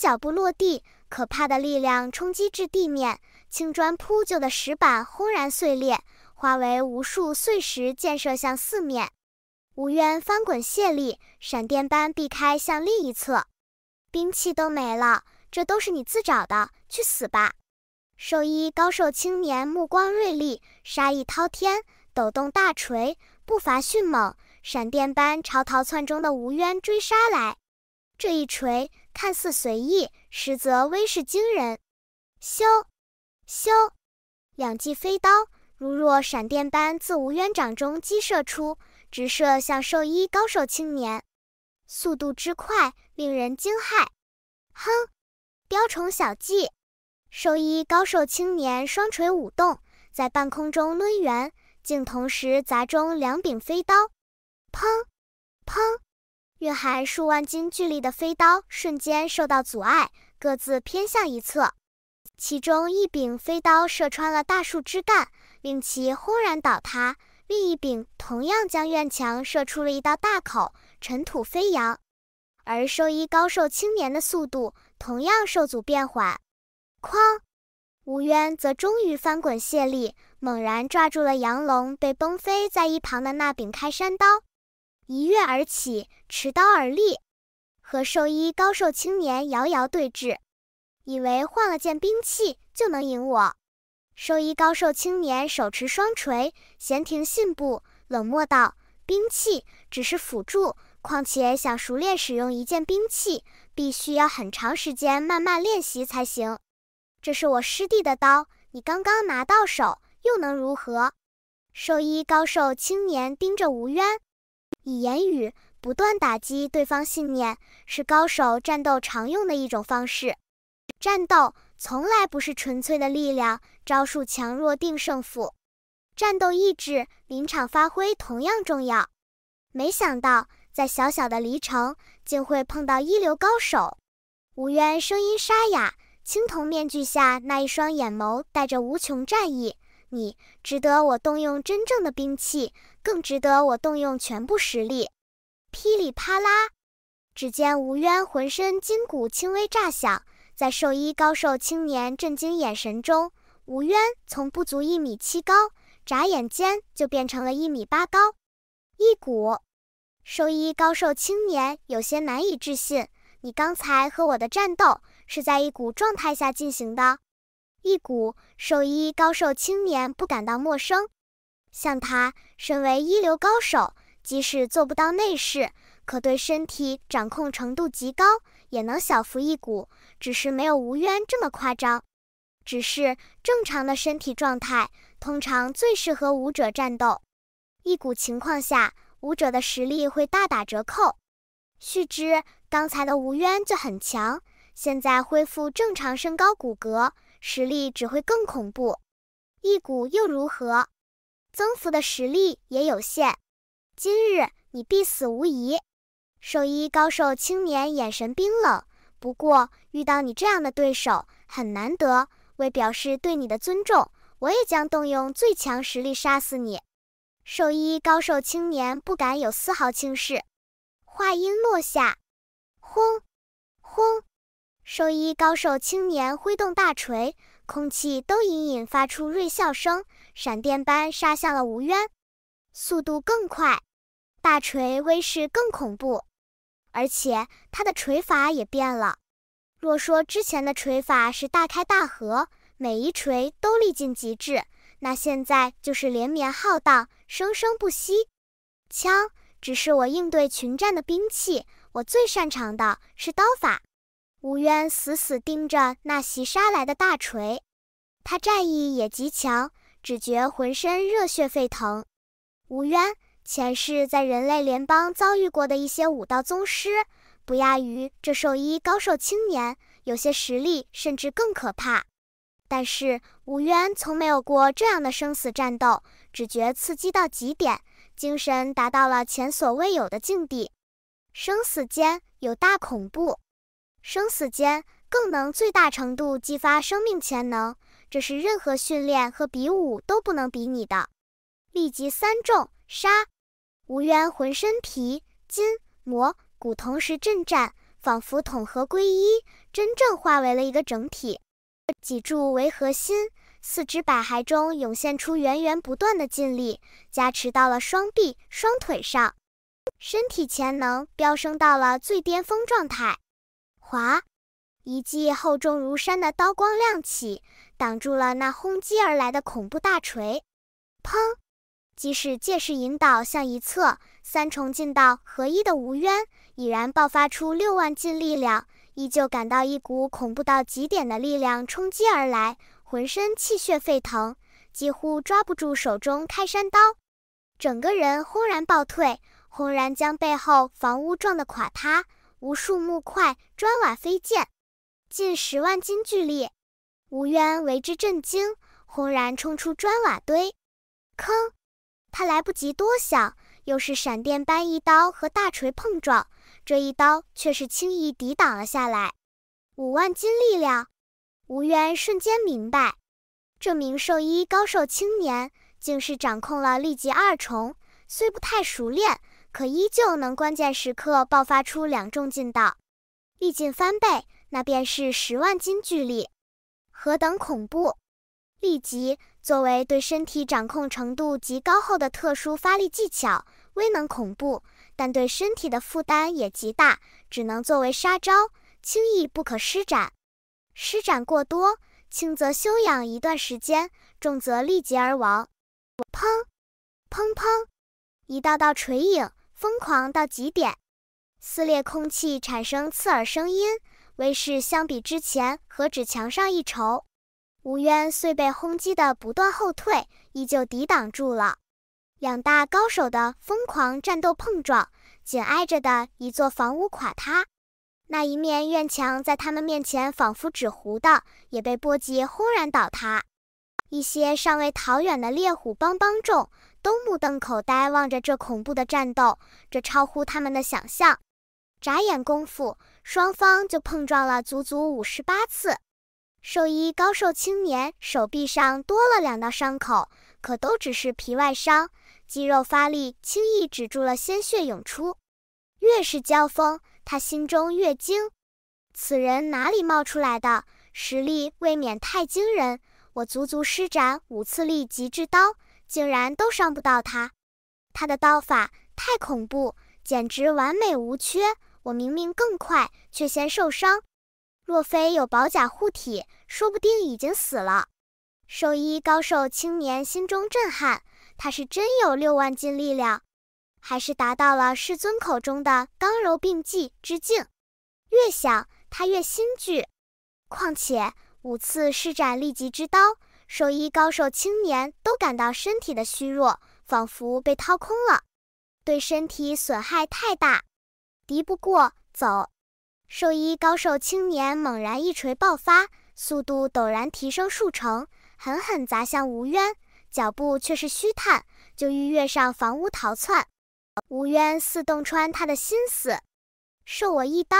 脚步落地，可怕的力量冲击至地面，青砖铺就的石板轰然碎裂，化为无数碎石溅射向四面。吴渊翻滚卸力，闪电般避开，向另一侧。兵器都没了，这都是你自找的，去死吧！兽医高瘦青年目光锐利，杀意滔天，抖动大锤，步伐迅猛，闪电般朝逃窜中的吴渊追杀来。这一锤。看似随意，实则威势惊人。咻，咻，两记飞刀如若闪电般自吴渊掌中击射出，直射向兽医高瘦青年，速度之快令人惊骇。哼，雕虫小技！兽医高瘦青年双锤舞动，在半空中抡圆，竟同时砸中两柄飞刀。砰，砰。蕴含数万斤巨力的飞刀瞬间受到阻碍，各自偏向一侧。其中一柄飞刀射穿了大树枝干，令其轰然倒塌；另一柄同样将院墙射出了一道大口，尘土飞扬。而兽医高瘦青年的速度同样受阻变缓。哐！吴渊则终于翻滚卸力，猛然抓住了杨龙被崩飞在一旁的那柄开山刀。一跃而起，持刀而立，和兽医高瘦青年遥遥对峙，以为换了件兵器就能赢我。兽医高瘦青年手持双锤，闲庭信步，冷漠道：“兵器只是辅助，况且想熟练使用一件兵器，必须要很长时间慢慢练习才行。这是我师弟的刀，你刚刚拿到手又能如何？”兽医高瘦青年盯着吴渊。以言语不断打击对方信念，是高手战斗常用的一种方式。战斗从来不是纯粹的力量，招数强弱定胜负，战斗意志、临场发挥同样重要。没想到，在小小的黎城，竟会碰到一流高手。无渊声音沙哑，青铜面具下那一双眼眸带着无穷战意。你值得我动用真正的兵器，更值得我动用全部实力。噼里啪啦，只见吴渊浑身筋骨轻微炸响，在兽医高瘦青年震惊眼神中，吴渊从不足一米七高，眨眼间就变成了一米八高。一股，兽医高瘦青年有些难以置信：“你刚才和我的战斗是在一股状态下进行的。”一股，兽医高瘦青年不感到陌生。像他，身为一流高手，即使做不到内视，可对身体掌控程度极高，也能小幅一股，只是没有吴渊这么夸张。只是正常的身体状态，通常最适合武者战斗。一股情况下，武者的实力会大打折扣。须知，刚才的吴渊就很强，现在恢复正常身高骨骼。实力只会更恐怖，一股又如何？增幅的实力也有限。今日你必死无疑。兽医高瘦青年眼神冰冷。不过遇到你这样的对手很难得，为表示对你的尊重，我也将动用最强实力杀死你。兽医高瘦青年不敢有丝毫轻视。话音落下，轰，轰。兽医高瘦青年挥动大锤，空气都隐隐发出锐啸声，闪电般杀向了吴渊，速度更快，大锤威势更恐怖，而且他的锤法也变了。若说之前的锤法是大开大合，每一锤都力尽极致，那现在就是连绵浩荡，生生不息。枪只是我应对群战的兵器，我最擅长的是刀法。吴渊死死盯着那袭杀来的大锤，他战意也极强，只觉浑身热血沸腾。吴渊前世在人类联邦遭遇过的一些武道宗师，不亚于这兽医高瘦青年，有些实力甚至更可怕。但是吴渊从没有过这样的生死战斗，只觉刺激到极点，精神达到了前所未有的境地。生死间有大恐怖。生死间更能最大程度激发生命潜能，这是任何训练和比武都不能比拟的。力极三重杀，吴渊浑身皮筋膜骨同时震颤，仿佛统合归一，真正化为了一个整体。脊柱为核心，四肢百骸中涌现出源源不断的劲力，加持到了双臂双腿上，身体潜能飙升到了最巅峰状态。一记厚重如山的刀光亮起，挡住了那轰击而来的恐怖大锤。砰！即使借势引导向一侧，三重劲道合一的吴渊已然爆发出六万斤力量，依旧感到一股恐怖到极点的力量冲击而来，浑身气血沸腾，几乎抓不住手中开山刀，整个人轰然暴退，轰然将背后房屋撞得垮塌。无数木块砖瓦飞溅，近十万斤巨力，吴渊为之震惊，轰然冲出砖瓦堆。坑！他来不及多想，又是闪电般一刀和大锤碰撞，这一刀却是轻易抵挡了下来，五万斤力量。吴渊瞬间明白，这名兽医高瘦青年竟是掌控了力级二重，虽不太熟练。可依旧能关键时刻爆发出两重劲道，力劲翻倍，那便是十万斤巨力，何等恐怖！力极作为对身体掌控程度极高后的特殊发力技巧，威能恐怖，但对身体的负担也极大，只能作为杀招，轻易不可施展。施展过多，轻则休养一段时间，重则力竭而亡。砰，砰砰，一道道锤影。疯狂到极点，撕裂空气，产生刺耳声音。威势相比之前何止强上一筹？吴渊虽被轰击得不断后退，依旧抵挡住了两大高手的疯狂战斗碰撞。紧挨着的一座房屋垮塌，那一面院墙在他们面前仿佛纸糊的，也被波及，轰然倒塌。一些尚未逃远的猎虎帮帮众。都目瞪口呆望着这恐怖的战斗，这超乎他们的想象。眨眼功夫，双方就碰撞了足足五十八次。兽医高瘦青年手臂上多了两道伤口，可都只是皮外伤，肌肉发力轻易止住了鲜血涌出。越是交锋，他心中越惊，此人哪里冒出来的？实力未免太惊人！我足足施展五次力极致刀。竟然都伤不到他，他的刀法太恐怖，简直完美无缺。我明明更快，却先受伤。若非有宝甲护体，说不定已经死了。兽医高瘦青年心中震撼，他是真有六万斤力量，还是达到了世尊口中的刚柔并济之境？越想，他越心惧。况且五次施展利极之刀。兽医高寿青年都感到身体的虚弱，仿佛被掏空了，对身体损害太大，敌不过走。兽医高寿青年猛然一锤爆发，速度陡然提升数成，狠狠砸向吴渊，脚步却是虚探，就欲跃上房屋逃窜。吴渊似洞穿他的心思，受我一刀。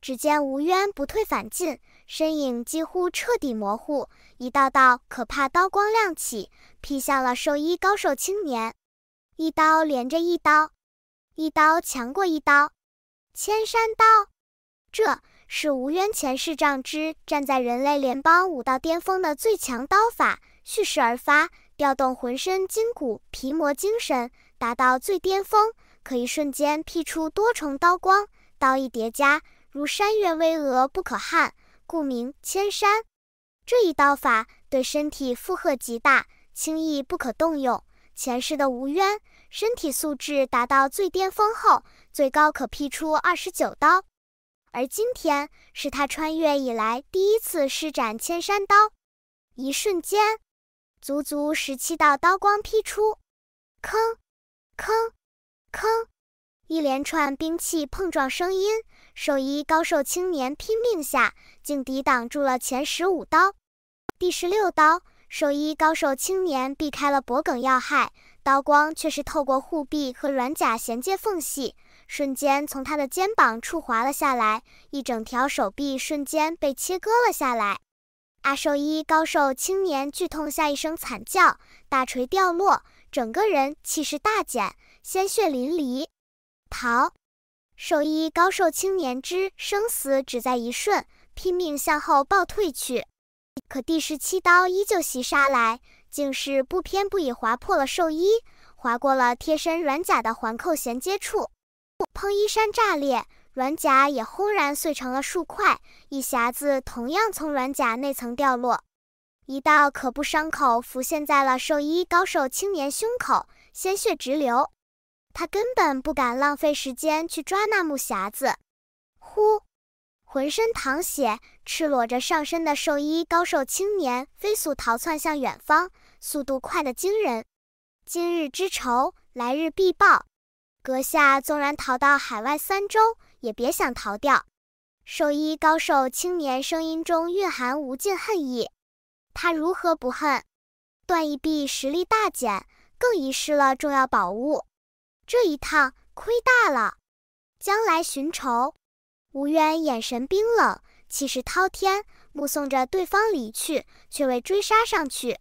只见吴渊不退反进，身影几乎彻底模糊。一道道可怕刀光亮起，劈向了兽医高瘦青年。一刀连着一刀，一刀强过一刀。千山刀，这是无渊前世仗之，站在人类联邦武道巅峰的最强刀法。蓄势而发，调动浑身筋骨、皮膜、精神，达到最巅峰，可以瞬间劈出多重刀光。刀意叠加，如山岳巍峨不可撼，故名千山。这一刀法对身体负荷极大，轻易不可动用。前世的吴渊身体素质达到最巅峰后，最高可劈出二十九刀，而今天是他穿越以来第一次施展千山刀，一瞬间，足足十七道刀光劈出，坑，坑，坑。一连串兵器碰撞声音，兽医高瘦青年拼命下，竟抵挡住了前十五刀。第十六刀，兽医高瘦青年避开了脖梗要害，刀光却是透过护臂和软甲衔接缝隙，瞬间从他的肩膀处滑了下来，一整条手臂瞬间被切割了下来。阿兽医高瘦青年剧痛下一声惨叫，大锤掉落，整个人气势大减，鲜血淋漓。逃！兽医高瘦青年之生死只在一瞬，拼命向后暴退去。可第十七刀依旧袭杀来，竟是不偏不倚划破了兽衣，划过了贴身软甲的环扣衔接处，砰！衣衫炸裂，软甲也轰然碎成了数块，一匣子同样从软甲内层掉落，一道可怖伤口浮现在了兽医高瘦青年胸口，鲜血直流。他根本不敢浪费时间去抓那木匣子。呼！浑身淌血、赤裸着上身的兽医高瘦青年飞速逃窜向远方，速度快得惊人。今日之仇，来日必报。阁下纵然逃到海外三周，也别想逃掉。兽医高瘦青年声音中蕴含无尽恨意。他如何不恨？断一臂，实力大减，更遗失了重要宝物。这一趟亏大了，将来寻仇。吴渊眼神冰冷，气势滔天，目送着对方离去，却未追杀上去。